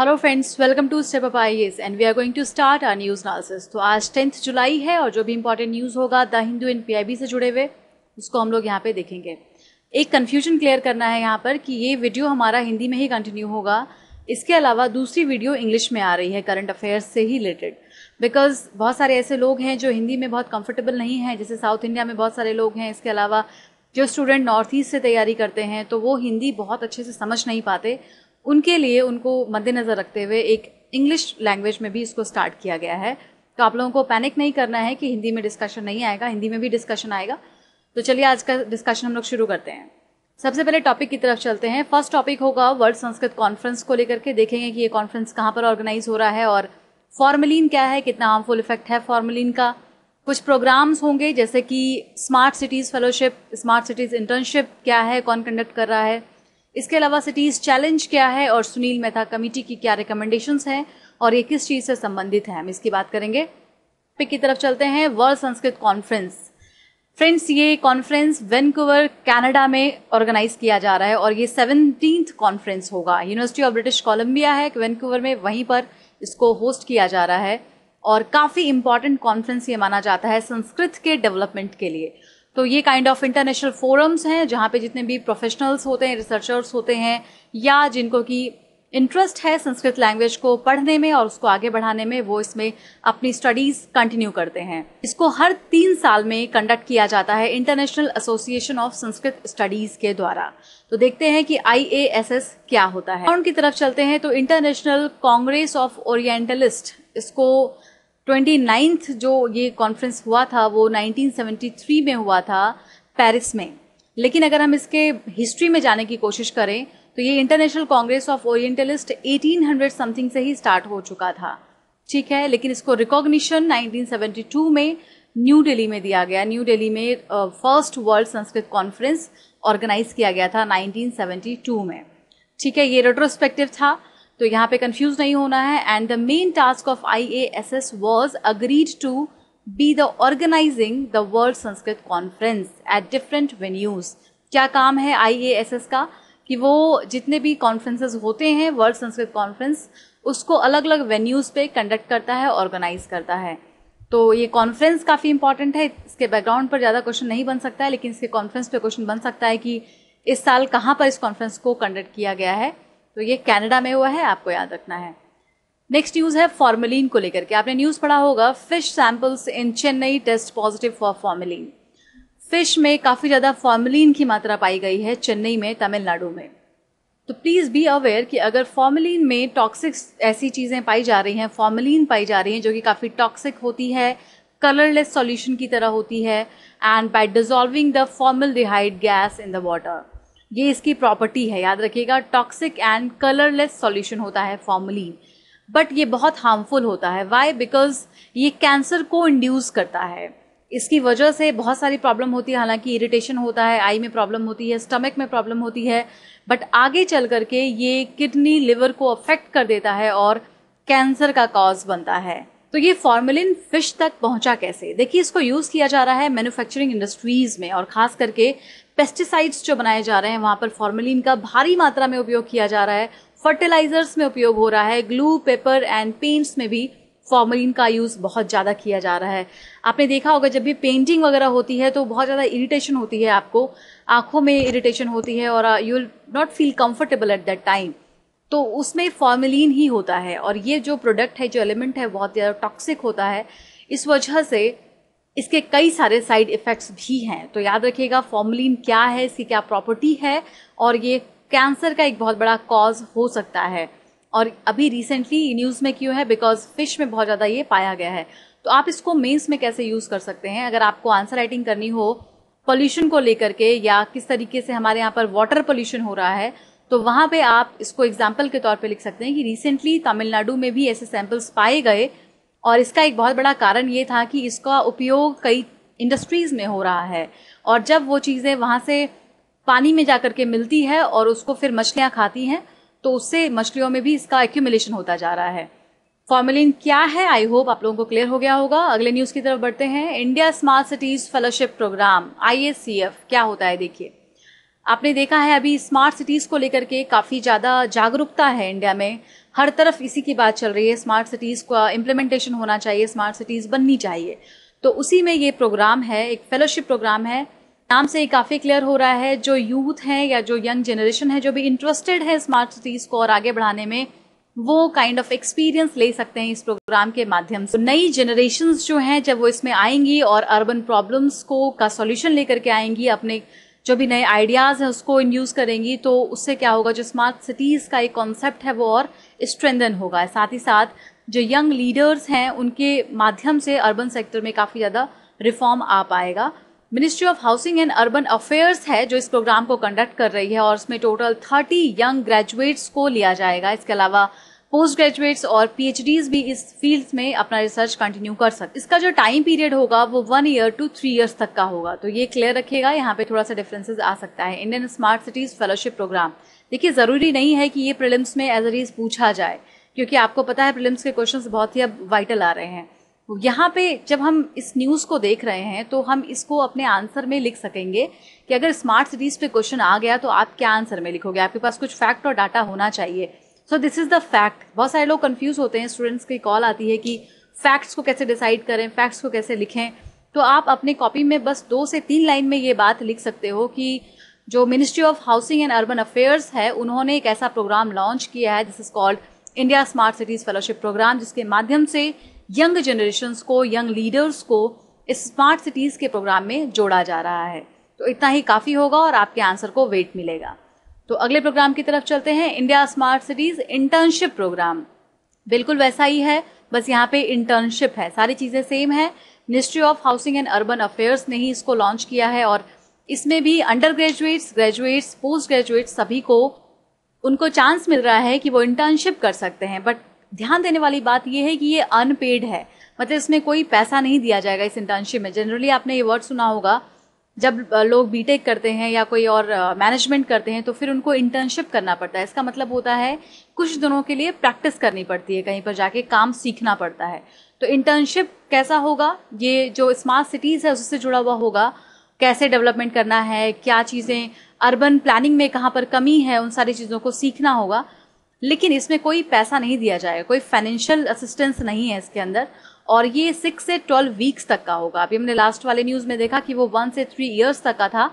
Hello friends welcome to step up IAS and we are going to start our news analysis तो आज tenth July है और जो भी इंपॉर्टेंट न्यूज़ होगा द हिंदू एंड पीआईबी से जुड़े हुए उसको हम लोग यहाँ पे देखेंगे एक कन्फ्यूजन क्लियर करना है यहाँ पर कि ये वीडियो हमारा हिंदी में ही कंटिन्यू होगा इसके अलावा दूसरी वीडियो इंग्लिश में आ रही है करंट अफेयर्स से ही रिलेटेड बिकॉज बहुत सारे ऐसे लोग हैं जो हिंदी में बहुत कंफर्टेबल नहीं हैं जैसे साउथ इंडिया में बहुत सारे लोग हैं इसके अलावा जो स्टूडेंट नॉर्थ ईस्ट से तैयारी करते हैं तो वो हिंदी बहुत अच्छे से समझ नहीं पाते उनके लिए उनको मद्देनज़र रखते हुए एक इंग्लिश लैंग्वेज में भी इसको स्टार्ट किया गया है तो आप लोगों को पैनिक नहीं करना है कि हिंदी में डिस्कशन नहीं आएगा हिंदी में भी डिस्कशन आएगा तो चलिए आज का डिस्कशन हम लोग शुरू करते हैं सबसे पहले टॉपिक की तरफ चलते हैं फर्स्ट टॉपिक होगा वर्ल्ड संस्कृत कॉन्फ्रेंस को लेकर के देखेंगे कि ये कॉन्फ्रेंस कहाँ पर ऑर्गेनाइज हो रहा है और फॉर्मलिन क्या है कितना हार्मफुल इफेक्ट है फॉर्मलिन का कुछ प्रोग्राम्स होंगे जैसे कि smart cities fellowship smart cities internship क्या है कौन कंडक्ट कर रहा है इसके अलावा सिटीज चैलेंज क्या है और सुनील मेहता कमेटी की क्या रिकमेंडेशन हैं और ये किस चीज़ से संबंधित है हम इसकी बात करेंगे पिक की तरफ चलते हैं वर्ल्ड संस्कृत कॉन्फ्रेंस फ्रेंड्स ये कॉन्फ्रेंस वैनकूवर कनाडा में ऑर्गेनाइज किया जा रहा है और ये सेवनटीन कॉन्फ्रेंस होगा यूनिवर्सिटी ऑफ ब्रिटिश कोलम्बिया है वैनकूवर में वहीं पर इसको होस्ट किया जा रहा है और काफ़ी इम्पॉर्टेंट कॉन्फ्रेंस ये माना जाता है संस्कृत के डेवलपमेंट के लिए तो ये काइंड ऑफ इंटरनेशनल फोरम्स हैं जहाँ पे जितने भी प्रोफेशनल्स होते हैं रिसर्चर्स होते हैं या जिनको कि इंटरेस्ट है संस्कृत लैंग्वेज को पढ़ने में और उसको आगे बढ़ाने में वो इसमें अपनी स्टडीज़ कंटिन्यू करते हैं इसको हर तीन साल में कंडक्ट किया जाता है international association of Sanskrit studies के द्वारा तो देखते हैं कि आई क्या होता है उनकी तरफ चलते हैं तो इंटरनेशनल कांग्रेस ऑफ ओरिएंटलिस्ट इसको ट्वेंटी नाइन्थ जो ये कॉन्फ्रेंस हुआ था वो 1973 में हुआ था पेरिस में लेकिन अगर हम इसके हिस्ट्री में जाने की कोशिश करें तो ये international congress of orientalist 1800 something से ही स्टार्ट हो चुका था ठीक है लेकिन इसको रिकॉग्निशन 1972 में न्यू दिल्ली में दिया गया न्यू दिल्ली में first world Sanskrit conference organise किया गया था 1972 में ठीक है ये रेट्रोस्पेक्टिव था तो यहाँ पे कंफ्यूज नहीं होना है and the main task of I A S S was agreed to be the organising the world Sanskrit conference at different venues क्या काम है आई ए एस एस का कि वो जितने भी कॉन्फ्रेंसेज होते हैं वर्ल्ड संस्कृत कॉन्फ्रेंस उसको अलग अलग वेन्यूज़ पे कंडक्ट करता है ऑर्गेनाइज करता है तो ये कॉन्फ्रेंस काफ़ी इंपॉर्टेंट है इसके बैकग्राउंड पर ज़्यादा क्वेश्चन नहीं बन सकता है लेकिन इसके कॉन्फ्रेंस पे क्वेश्चन बन सकता है कि इस साल कहाँ पर इस कॉन्फ्रेंस को कंडक्ट किया गया है तो ये कनाडा में हुआ है आपको याद रखना है नेक्स्ट न्यूज़ है फॉर्मेलिन को लेकर के आपने न्यूज़ पढ़ा होगा fish samples in Chennai test positive for formalin fish में काफ़ी ज़्यादा फॉर्मेलिन की मात्रा पाई गई है चेन्नई में तमिलनाडु में तो प्लीज़ बी अवेयर कि अगर फॉर्मेलिन में टॉक्सिक ऐसी चीज़ें पाई जा रही हैं फॉर्मेलिन पाई जा रही हैं जो कि काफ़ी टॉक्सिक होती है कलरलेस सॉल्यूशन की तरह होती है and by dissolving the formaldehyde gas in the water ये इसकी प्रॉपर्टी है याद रखिएगा टॉक्सिक एंड कलरलेस सॉल्यूशन होता है फॉर्मली बट ये बहुत हार्मफुल होता है वाई बिकॉज ये कैंसर को इंड्यूस करता है इसकी वजह से बहुत सारी प्रॉब्लम होती है हालांकि इरिटेशन होता है आई में प्रॉब्लम होती है स्टमक में प्रॉब्लम होती है बट आगे चल करके ये किडनी लिवर को अफेक्ट कर देता है और कैंसर का कॉज बनता है तो ये फॉर्मेलिन फिश तक पहुंचा कैसे देखिए इसको यूज़ किया जा रहा है मैन्युफैक्चरिंग इंडस्ट्रीज़ में और ख़ास करके पेस्टिसाइड्स जो बनाए जा रहे हैं वहाँ पर फॉर्मेलिन का भारी मात्रा में उपयोग किया जा रहा है फर्टिलाइजर्स में उपयोग हो रहा है ग्लू पेपर एंड पेंट्स में भी फॉर्मलिन का यूज़ बहुत ज़्यादा किया जा रहा है आपने देखा होगा जब भी पेंटिंग वगैरह होती है तो बहुत ज़्यादा इरिटेशन होती है आपको आँखों में इरिटेशन होती है और you will not feel comfortable at that time तो उसमें फॉर्मिलीन ही होता है और ये जो प्रोडक्ट है जो एलिमेंट है बहुत ज़्यादा टॉक्सिक होता है इस वजह से इसके कई सारे साइड इफ़ेक्ट्स भी हैं तो याद रखिएगा फॉर्मलिन क्या है इसकी क्या प्रॉपर्टी है और ये कैंसर का एक बहुत बड़ा कॉज हो सकता है और अभी रिसेंटली न्यूज़ में क्यों है बिकॉज फिश में बहुत ज़्यादा ये पाया गया है तो आप इसको मेंस में कैसे यूज़ कर सकते हैं अगर आपको आंसर राइटिंग करनी हो पोल्यूशन को लेकर के या किस तरीके से हमारे यहाँ पर वाटर पोल्यूशन हो रहा है तो वहाँ पे आप इसको एग्जाम्पल के तौर पे लिख सकते हैं कि रिसेंटली तमिलनाडु में भी ऐसे सैंपल्स पाए गए और इसका एक बहुत बड़ा कारण ये था कि इसका उपयोग कई इंडस्ट्रीज़ में हो रहा है और जब वो चीज़ें वहाँ से पानी में जा कर के मिलती है और उसको फिर मछलियाँ खाती हैं तो उससे मछलियों में भी इसका एक्यूमुलेशन होता जा रहा है फॉर्मुलिन क्या है आई होप आप लोगों को क्लियर हो गया होगा अगले न्यूज़ की तरफ बढ़ते हैं India smart cities fellowship programme आई क्या होता है देखिए आपने देखा है अभी स्मार्ट सिटीज़ को लेकर के काफ़ी ज़्यादा जागरूकता है इंडिया में हर तरफ इसी की बात चल रही है स्मार्ट सिटीज़ का इम्प्लीमेंटेशन होना चाहिए स्मार्ट सिटीज़ बननी चाहिए तो उसी में ये प्रोग्राम है एक फेलोशिप प्रोग्राम है नाम से ये काफ़ी क्लियर हो रहा है जो यूथ हैं या जो यंग जनरेशन है जो भी इंटरेस्टेड है स्मार्ट सिटीज़ को और आगे बढ़ाने में वो काइंड ऑफ एक्सपीरियंस ले सकते हैं इस प्रोग्राम के माध्यम से नई जनरेशन जो हैं जब वो इसमें आएंगी और अर्बन प्रॉब्लम्स को का सॉल्यूशन लेकर के आएंगी अपने जो भी नए आइडियाज़ हैं उसको इन यूज़ करेंगी तो उससे क्या होगा जो स्मार्ट सिटीज़ का एक कॉन्सेप्ट है वो और स्ट्रेंदन होगा साथ ही साथ जो यंग लीडर्स हैं उनके माध्यम से अर्बन सेक्टर में काफ़ी ज़्यादा रिफॉर्म आ पाएगा ministry of housing and urban affairs है जो इस प्रोग्राम को कंडक्ट कर रही है और उसमें टोटल थर्टी यंग ग्रेजुएट्स को लिया जाएगा इसके अलावा पोस्ट ग्रेजुएट्स और पीएचडीज भी इस फील्ड में अपना रिसर्च कंटिन्यू कर सकते इसका जो टाइम पीरियड होगा वो one year two three years तक का होगा तो ये क्लियर रखेगा यहाँ पे थोड़ा सा डिफरेंसेस आ सकता है Indian smart cities fellowship programme देखिए ज़रूरी नहीं है कि ये प्रिलिम्स में एज अ रीज पूछा जाए क्योंकि आपको पता है प्रिलिम्स के क्वेश्चंस बहुत ही अब वाइटल आ रहे हैं तो यहाँ पे जब हम इस न्यूज़ को देख रहे हैं तो हम इसको अपने आंसर में लिख सकेंगे कि अगर स्मार्ट सिटीज़ पे क्वेश्चन आ गया तो आप क्या आंसर में लिखोगे आपके पास कुछ फैक्ट और डाटा होना चाहिए so this is the fact बहुत सारे लोग कन्फ्यूज होते हैं स्टूडेंट्स की कॉल आती है कि फैक्ट्स को कैसे डिसाइड करें फैक्ट्स को कैसे लिखें तो आप अपने कॉपी में बस दो से तीन लाइन में ये बात लिख सकते हो कि जो ministry of housing and urban affairs है उन्होंने एक ऐसा प्रोग्राम लॉन्च किया है this is called India smart cities fellowship programme जिसके माध्यम से यंग जनरेशन को यंग लीडर्स को इस स्मार्ट सिटीज़ के प्रोग्राम में जोड़ा जा रहा है तो इतना ही काफ़ी होगा और आपके आंसर को वेट मिलेगा तो अगले प्रोग्राम की तरफ चलते हैं India smart cities internship programme बिल्कुल वैसा ही है बस यहाँ पे इंटर्नशिप है सारी चीज़ें सेम है ministry of housing and urban affairs ने ही इसको लॉन्च किया है और इसमें भी undergraduates graduates postgraduates सभी को उनको चांस मिल रहा है कि वो इंटर्नशिप कर सकते हैं बट ध्यान देने वाली बात यह है कि ये अनपेड है मतलब इसमें कोई पैसा नहीं दिया जाएगा इस इंटर्नशिप में जनरली आपने ये वर्ड सुना होगा जब लोग बीटेक करते हैं या कोई और मैनेजमेंट करते हैं तो फिर उनको इंटर्नशिप करना पड़ता है इसका मतलब होता है कुछ दिनों के लिए प्रैक्टिस करनी पड़ती है कहीं पर जाके काम सीखना पड़ता है तो इंटर्नशिप कैसा होगा ये जो स्मार्ट सिटीज़ है उससे जुड़ा हुआ होगा कैसे डेवलपमेंट करना है क्या चीज़ें अर्बन प्लानिंग में कहाँ पर कमी है उन सारी चीज़ों को सीखना होगा लेकिन इसमें कोई पैसा नहीं दिया जाएगा कोई फाइनेंशियल असिस्टेंस नहीं है इसके अंदर और ये सिक्स से ट्वेल्व वीक्स तक का होगा अभी हमने लास्ट वाले न्यूज़ में देखा कि वो वन से थ्री ईयर्स तक का था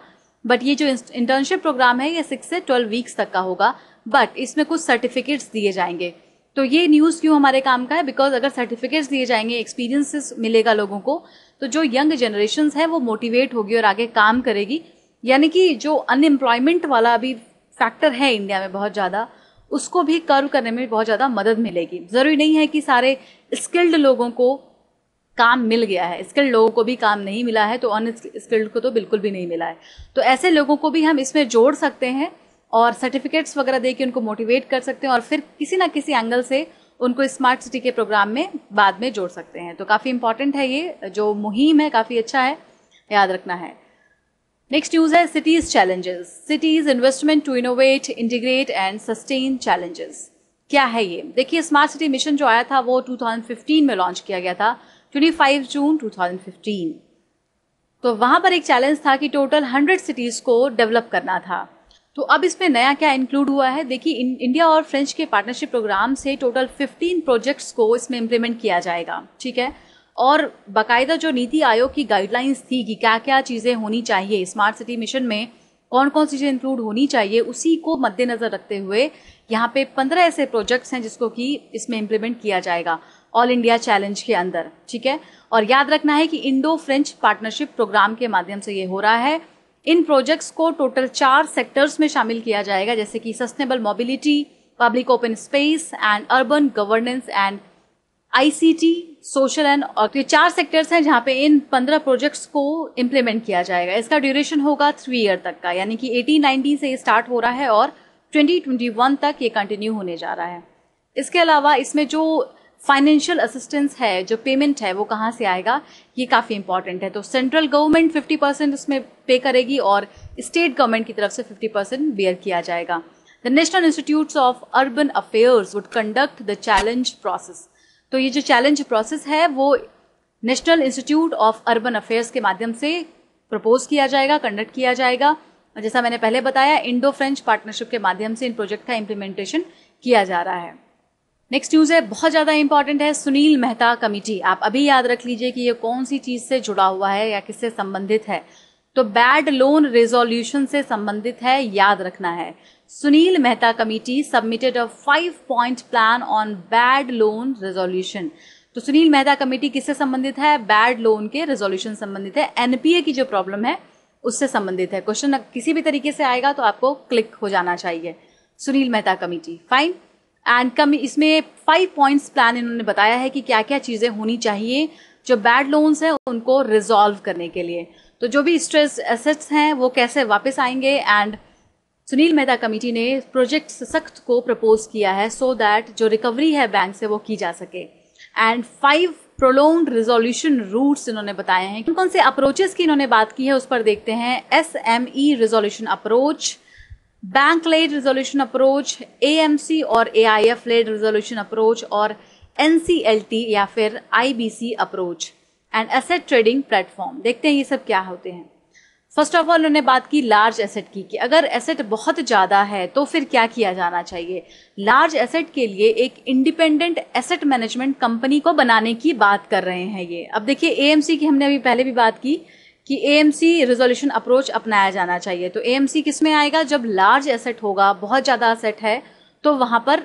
बट ये जो इंटर्नशिप प्रोग्राम है ये सिक्स से ट्वेल्व वीक्स तक का होगा बट इसमें कुछ सर्टिफिकेट्स दिए जाएंगे तो ये न्यूज़ क्यों हमारे काम का है बिकॉज अगर सर्टिफिकेट्स दिए जाएंगे एक्सपीरियंसेस मिलेगा लोगों को तो जो यंग जनरेशन है वो मोटिवेट होगी और आगे काम करेगी यानी कि जो अनएम्प्लॉयमेंट वाला अभी फैक्टर है इंडिया में बहुत ज़्यादा उसको भी कर्व करने में बहुत ज़्यादा मदद मिलेगी ज़रूरी नहीं है कि सारे स्किल्ड लोगों को काम मिल गया है स्किल्ड लोगों को भी काम नहीं मिला है तो अन स्किल्ड को तो बिल्कुल भी नहीं मिला है तो ऐसे लोगों को भी हम इसमें जोड़ सकते हैं और सर्टिफिकेट्स वगैरह दे के उनको मोटिवेट कर सकते हैं और फिर किसी ना किसी एंगल से उनको स्मार्ट सिटी के प्रोग्राम में बाद में जोड़ सकते हैं तो काफ़ी इंपॉर्टेंट है ये जो मुहिम है काफ़ी अच्छा है याद रखना है नेक्स्ट न्यूज है cities challenges cities investment to innovate integrate and sustain challenges क्या है ये देखिए स्मार्ट सिटी मिशन जो आया था वो 2015 में लॉन्च किया गया था 25 जून 2015 तो वहां पर एक चैलेंज था कि टोटल 100 सिटीज़ को डेवलप करना था तो अब इसमें नया क्या इंक्लूड हुआ है देखिए इंडिया और फ्रेंच के पार्टनरशिप प्रोग्राम से टोटल 15 प्रोजेक्ट्स को इसमें इम्प्लीमेंट किया जाएगा ठीक है और बाकायदा जो नीति आयोग की गाइडलाइंस थी कि क्या क्या चीज़ें होनी चाहिए स्मार्ट सिटी मिशन में कौन कौन सी चीज़ें इंक्लूड होनी चाहिए उसी को मद्देनज़र रखते हुए यहाँ पे पंद्रह ऐसे प्रोजेक्ट्स हैं जिसको कि इसमें इम्प्लीमेंट किया जाएगा ऑल इंडिया चैलेंज के अंदर ठीक है और याद रखना है कि इंडो फ्रेंच पार्टनरशिप प्रोग्राम के माध्यम से ये हो रहा है इन प्रोजेक्ट्स को टोटल चार सेक्टर्स में शामिल किया जाएगा जैसे कि sustainable mobility public open space and urban governance and ICT social and और चार सेक्टर्स हैं जहां पे इन पंद्रह प्रोजेक्ट्स को इम्प्लीमेंट किया जाएगा इसका ड्यूरेशन होगा थ्री ईयर तक का यानी कि एटीन नाइनटीन से ये स्टार्ट हो रहा है और वन तक ये कंटिन्यू होने जा रहा है इसके अलावा इसमें जो फाइनेंशियल असिस्टेंस है जो पेमेंट है वो कहाँ से आएगा ये काफ़ी इंपॉर्टेंट है तो सेंट्रल गवर्नमेंट 50 परसेंट उसमें पे करेगी और स्टेट गवर्नमेंट की तरफ से 50 परसेंट बेयर किया जाएगा the national institute of urban affairs would conduct the challenge process तो ये जो चैलेंज प्रोसेस है वो national institute of urban affairs के माध्यम से प्रपोज किया जाएगा कंडक्ट किया जाएगा और जैसा मैंने पहले बताया इंडो फ्रेंच पार्टनरशिप के माध्यम से इन प्रोजेक्ट का इम्प्लीमेंटेशन किया जा रहा है नेक्स्ट न्यूज है बहुत ज्यादा इंपॉर्टेंट है सुनील मेहता कमेटी आप अभी याद रख लीजिए कि ये कौन सी चीज से जुड़ा हुआ है या किससे संबंधित है तो बैड लोन रेजोल्यूशन से संबंधित है याद रखना है Sunil Mehta committee submitted a five point plan on bad loan resolution तो सुनील मेहता कमेटी किससे संबंधित है बैड लोन के रेजोल्यूशन संबंधित है एनपीए की जो प्रॉब्लम है उससे संबंधित है क्वेश्चन किसी भी तरीके से आएगा तो आपको क्लिक हो जाना चाहिए Sunil Mehta committee fine and come इसमें फाइव पॉइंट्स प्लान इन्होंने बताया है कि क्या क्या चीज़ें होनी चाहिए जो बैड लोन्स हैं उनको रिजॉल्व करने के लिए तो जो भी स्ट्रेस एसेट्स हैं वो कैसे वापस आएंगे एंड सुनील मेहता कमेटी ने प्रोजेक्ट सख्त को प्रपोज किया है सो so दैट जो रिकवरी है बैंक से वो की जा सके and five pronged resolution routes इन्होंने बताए हैं कौन कौन से अप्रोचेस की इन्होंने बात की है उस पर देखते हैं S M E resolution approach bank led resolution approach AMC और एआईएफ लेड रिजोल्यूशन अप्रोच और एनसीएलटी या फिर IBC approach and asset trading platform देखते हैं ये सब क्या होते हैं फर्स्ट ऑफ ऑल उन्होंने बात की लार्ज एसेट की कि अगर एसेट बहुत ज़्यादा है तो फिर क्या किया जाना चाहिए लार्ज एसेट के लिए एक इंडिपेंडेंट एसेट मैनेजमेंट कंपनी को बनाने की बात कर रहे हैं ये अब देखिए एएमसी की हमने अभी पहले भी बात की कि एएमसी रिजोल्यूशन अप्रोच अपनाया जाना चाहिए तो एएमसी किस में आएगा जब लार्ज एसेट होगा बहुत ज़्यादा एसेट है तो वहाँ पर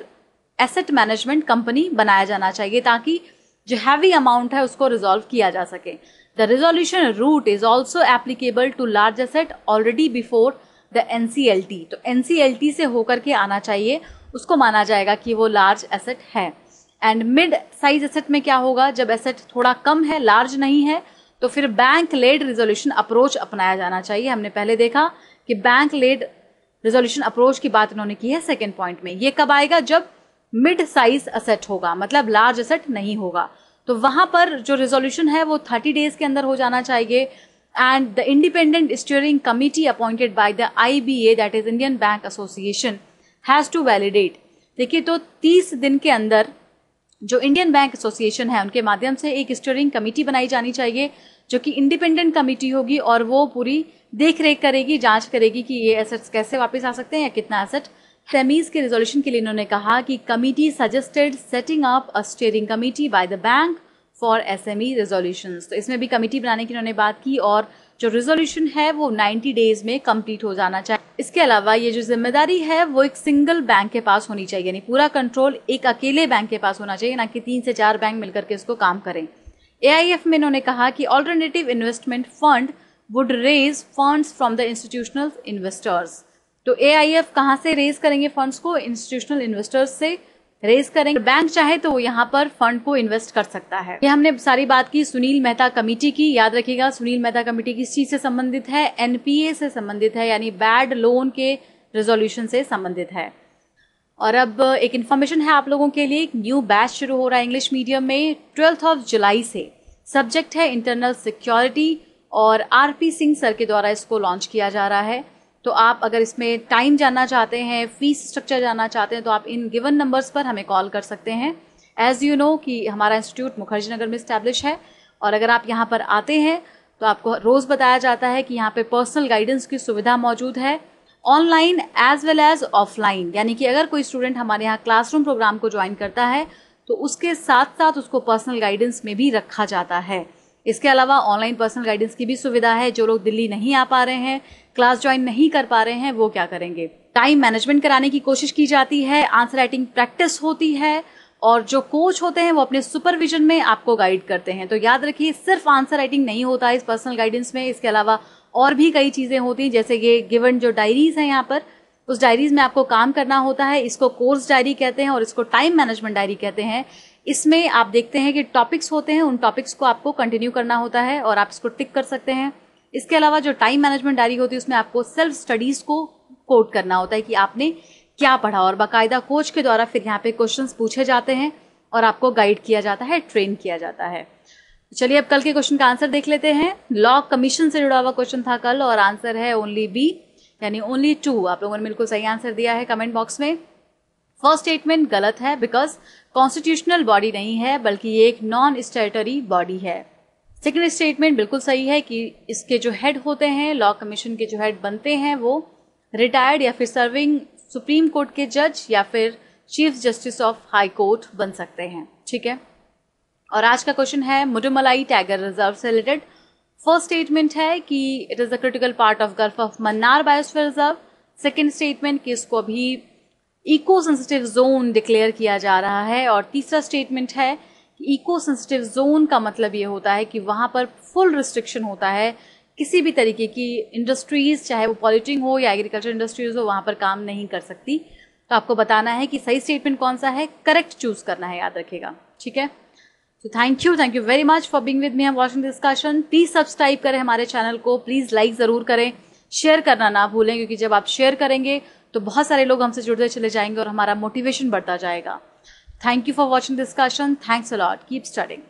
एसेट मैनेजमेंट कंपनी बनाया जाना चाहिए ताकि जो हैवी अमाउंट है उसको रिजॉल्व किया जा सके the resolution route is also applicable to large asset already before the N तो एन सी एल टी से होकर के आना चाहिए उसको माना जाएगा कि वो लार्ज एसेट है एंड मिड साइज एसेट में क्या होगा जब एसेट थोड़ा कम है लार्ज नहीं है तो फिर बैंक लेड रिजोल्यूशन अप्रोच अपनाया जाना चाहिए हमने पहले देखा कि बैंक लेड रिजोल्यूशन अप्रोच की बात इन्होंने की है सेकेंड पॉइंट में ये कब आएगा जब मिड साइज असेट होगा मतलब लार्ज असेट नहीं होगा तो वहां पर जो रेजोल्यूशन है वो थर्टी डेज के अंदर हो जाना चाहिए and the independent steering committee appointed by the I B A that is Indian bank association has to validate देखिए तो तीस दिन के अंदर जो इंडियन बैंक एसोसिएशन है उनके माध्यम से एक स्टीयरिंग कमेटी बनाई जानी चाहिए जो कि इंडिपेंडेंट कमेटी होगी और वो पूरी देख रेख करेगी जांच करेगी कि ये एसेट्स कैसे वापस आ सकते हैं या कितना एसेट सेमीज के रिजोल्यूशन के लिए इन्होंने कहा कि committee suggested setting up a steering committee by the bank for S M E resolution तो इसमें भी कमेटी बनाने की इन्होंने बात की और जो रेजोल्यूशन है वो 90 डेज में कम्प्लीट हो जाना चाहिए इसके अलावा ये जो जिम्मेदारी है वो एक सिंगल बैंक के पास होनी चाहिए यानी पूरा कंट्रोल एक अकेले बैंक के पास होना चाहिए ना कि तीन से चार बैंक मिलकर के इसको काम करें ए में इन्होंने कहा कि alternative investment fund would raise funds from the institutional investors तो ए आई एफ से रेज करेंगे फंड्स को इंस्टीट्यूशनल इन्वेस्टर्स से रेज करेंगे बैंक चाहे तो यहाँ पर फंड को इन्वेस्ट कर सकता है ये हमने सारी बात की सुनील मेहता कमेटी की याद रखिएगा सुनील मेहता कमेटी किस चीज से संबंधित है एनपीए से संबंधित है यानी बैड लोन के रेजोल्यूशन से संबंधित है और अब एक इन्फॉर्मेशन है आप लोगों के लिए एक न्यू बैच शुरू हो रहा है इंग्लिश मीडियम में ट्वेल्थ ऑफ जुलाई से सब्जेक्ट है इंटरनल सिक्योरिटी और आर पी सिंह सर के द्वारा इसको लॉन्च किया जा रहा है तो आप अगर इसमें टाइम जानना चाहते हैं फीस स्ट्रक्चर जानना चाहते हैं तो आप इन गिवन नंबर्स पर हमें कॉल कर सकते हैं एज़ यू नो कि हमारा इंस्टीट्यूट मुखर्जी नगर में इस्टेब्लिश है और अगर आप यहाँ पर आते हैं तो आपको रोज़ बताया जाता है कि यहाँ पर पर्सनल गाइडेंस की सुविधा मौजूद है online as well as offline यानी कि अगर कोई स्टूडेंट हमारे यहाँ क्लासरूम प्रोग्राम को ज्वाइन करता है तो उसके साथ साथ उसको पर्सनल गाइडेंस में भी रखा जाता है इसके अलावा ऑनलाइन पर्सनल गाइडेंस की भी सुविधा है जो लोग दिल्ली नहीं आ पा रहे हैं क्लास ज्वाइन नहीं कर पा रहे हैं वो क्या करेंगे टाइम मैनेजमेंट कराने की कोशिश की जाती है आंसर राइटिंग प्रैक्टिस होती है और जो कोच होते हैं वो अपने सुपरविजन में आपको गाइड करते हैं तो याद रखिए सिर्फ आंसर राइटिंग नहीं होता है इस पर्सनल गाइडेंस में इसके अलावा और भी कई चीज़ें होती हैं जैसे ये गिवन जो डायरीज हैं यहाँ पर उस डायरीज में आपको काम करना होता है इसको कोर्स डायरी कहते हैं और इसको टाइम मैनेजमेंट डायरी कहते हैं इसमें आप देखते हैं कि टॉपिक्स होते हैं उन टॉपिक्स को आपको कंटिन्यू करना होता है और आप इसको टिक कर सकते हैं इसके अलावा जो टाइम मैनेजमेंट डायरी होती है उसमें आपको सेल्फ स्टडीज को कोट करना होता है कि आपने क्या पढ़ा और बाकायदा कोच के द्वारा फिर यहाँ पे क्वेश्चन पूछे जाते हैं और आपको गाइड किया जाता है ट्रेन किया जाता है चलिए अब कल के क्वेश्चन का आंसर देख लेते हैं लॉ कमीशन से जुड़ा हुआ क्वेश्चन था कल और आंसर है ओनली बी यानी ओनली टू आप लोगों ने बिल्कुल सही आंसर दिया है कमेंट बॉक्स में फर्स्ट स्टेटमेंट गलत है बिकॉज कॉन्स्टिट्यूशनल बॉडी नहीं है बल्कि ये एक नॉन स्टेटरी बॉडी है सेकेंड स्टेटमेंट बिल्कुल सही है कि इसके जो हेड होते हैं लॉ कमीशन के जो हेड बनते हैं वो रिटायर्ड या फिर सर्विंग सुप्रीम कोर्ट के जज या फिर chief justice of high court बन सकते हैं ठीक है और आज का क्वेश्चन है मुडुमलाई टाइगर रिजर्व से रिलेटेड फर्स्ट स्टेटमेंट है कि it is a critical part of gulf of Mannar biosphere reserve second statement कि इसको अभी इको सेंसिटिव जोन डिक्लेयर किया जा रहा है और तीसरा स्टेटमेंट है इको सेंसिटिव जोन का मतलब ये होता है कि वहाँ पर फुल रिस्ट्रिक्शन होता है किसी भी तरीके की इंडस्ट्रीज़ चाहे वो पॉलिटिंग हो या एग्रीकल्चर इंडस्ट्रीज़ हो वहाँ पर काम नहीं कर सकती तो आपको बताना है कि सही स्टेटमेंट कौन सा है करेक्ट चूज़ करना है याद रखेगा ठीक है तो thank you thank you very much for being with me एम वॉचिंग डिस्कशन प्लीज़ सब्सक्राइब करें हमारे चैनल को प्लीज़ लाइक ज़रूर करें शेयर करना ना भूलें क्योंकि जब आप शेयर करेंगे तो बहुत सारे लोग हमसे जुड़ते चले जाएंगे और हमारा मोटिवेशन बढ़ता जाएगा Thank you for watching this discussion. Thanks a lot. Keep studying.